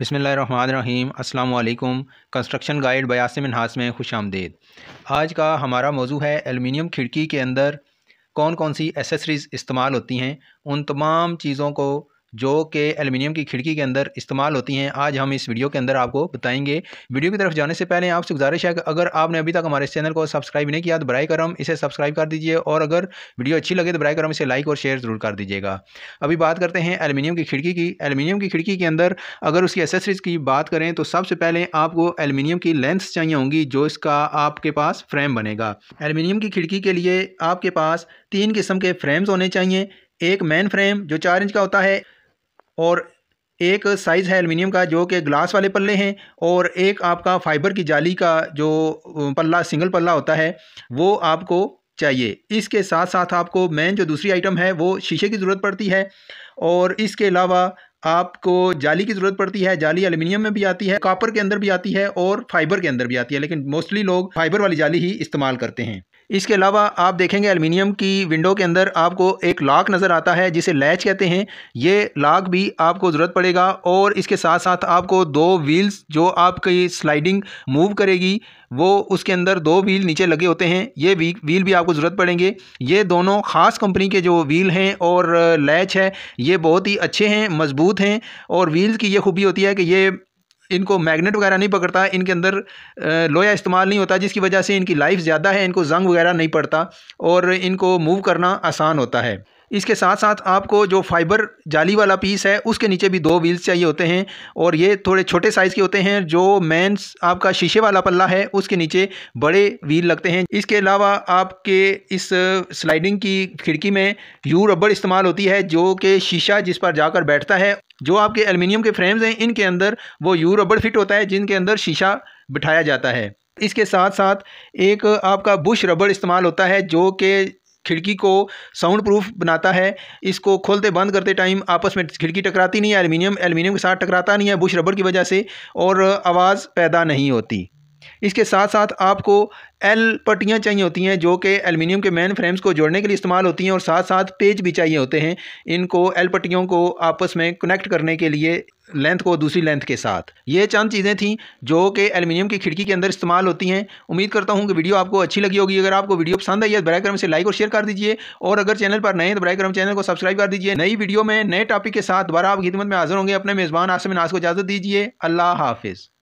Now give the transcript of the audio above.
बसमीम अल्लाम construction guide बयासम नहास में खुश आमदेद आज का हमारा मौजू है एलुमिनियम खिड़की के अंदर कौन कौन सी एसेसरीज़ इस्तेमाल होती हैं उन तमाम चीज़ों को जो कि एल्युमिनियम की खिड़की के अंदर इस्तेमाल होती हैं आज हम इस वीडियो के अंदर आपको बताएंगे वीडियो की तरफ जाने से पहले आपसे गुजारिश है कि अगर आपने अभी तक हमारे चैनल को सब्सक्राइब नहीं किया तो बर करम इसे सब्सक्राइब कर दीजिए और अगर वीडियो अच्छी लगे तो बर करम इसे लाइक और शेयर ज़रूर कर दीजिएगा अभी बात करते हैं एलुमिनियम की खिड़की की एलुमिनियम की खिड़की के अंदर अगर उसकी एसेसरीज़ की बात करें तो सबसे पहले आपको एलुमिनियम की लेंस चाहिए होंगी जो इसका आपके पास फ्रेम बनेगा एलुमिनियम की खिड़की के लिए आपके पास तीन किस्म के फ्रेम्स होने चाहिए एक मेन फ्रेम जो चार इंच का होता है और एक साइज़ है एलुमिनियम का जो कि ग्लास वाले पल्ले हैं और एक आपका फाइबर की जाली का जो पल्ला सिंगल पल्ला होता है वो आपको चाहिए इसके साथ साथ आपको मेन जो दूसरी आइटम है वो शीशे की ज़रूरत पड़ती है और इसके अलावा आपको जाली की ज़रूरत पड़ती है जाली एलुमिनियम में भी आती है कॉपर के अंदर भी आती है और फाइबर के अंदर भी आती है लेकिन मोस्टली लोग फाइबर वाली जाली ही इस्तेमाल करते हैं इसके अलावा आप देखेंगे एलमिनियम की विंडो के अंदर आपको एक लाक नज़र आता है जिसे लैच कहते हैं ये लाक भी आपको ज़रूरत पड़ेगा और इसके साथ साथ आपको दो व्हील्स जो आपकी स्लाइडिंग मूव करेगी वो उसके अंदर दो व्हील नीचे लगे होते हैं ये व्हील भी आपको ज़रूरत पड़ेंगे ये दोनों ख़ास कंपनी के जो व्हील हैं और लैच है ये बहुत ही अच्छे हैं मज़बूत हैं और व्हील्स की ये खूबी होती है कि ये इनको मैग्नेट वगैरह नहीं पकड़ता इनके अंदर लोया इस्तेमाल नहीं होता जिसकी वजह से इनकी लाइफ ज़्यादा है इनको जंग वगैरह नहीं पड़ता और इनको मूव करना आसान होता है इसके साथ साथ आपको जो फाइबर जाली वाला पीस है उसके नीचे भी दो व्हील्स चाहिए होते हैं और ये थोड़े छोटे साइज़ के होते हैं जो मेंस आपका शीशे वाला पल्ला है उसके नीचे बड़े व्हील लगते हैं इसके अलावा आपके इस स्लाइडिंग की खिड़की में यू रबड़ इस्तेमाल होती है जो कि शीशा जिस पर जाकर बैठता है जो आपके एल्युमिनियम के फ्रेम्स हैं इनके अंदर वो यू रबड़ फिट होता है जिनके अंदर शीशा बिठाया जाता है इसके साथ साथ एक आपका बुश रबड़ इस्तेमाल होता है जो कि खिड़की को साउंड प्रूफ बनाता है इसको खोलते बंद करते टाइम आपस में खिड़की टकराती नहीं है एल्युमिनियम एल्युमिनियम के साथ टकराता नहीं है बुश रबड़ की वजह से और आवाज़ पैदा नहीं होती इसके साथ साथ आपको एल पट्टियाँ चाहिए होती हैं जो कि एलमिनियम के मेन फ्रेम्स को जोड़ने के लिए इस्तेमाल होती हैं और साथ साथ पेज भी चाहिए होते हैं इनको एल पट्टियों को आपस में कनेक्ट करने के लिए लेंथ को दूसरी लेंथ के साथ ये चंद चीज़ें थी जो कि एलमिनियम की खिड़की के अंदर इस्तेमाल होती हैं उम्मीद करता हूँ कि वीडियो आपको अच्छी लगी होगी अगर आपको वीडियो पसंद आई है तो बर क्रम से लाइक और शेयर कर दीजिए और अगर चैनल पर नए हैं तो बर क्रम चैनल को सब्सक्राइब कर दीजिए नई वीडियो में नए टॉपिक के साथ दोबारा आप खिदमत में हाजिर होंगे अपने मेज़बान आसमिन आज को इजाज़त दीजिए अल्लाह हाफिज़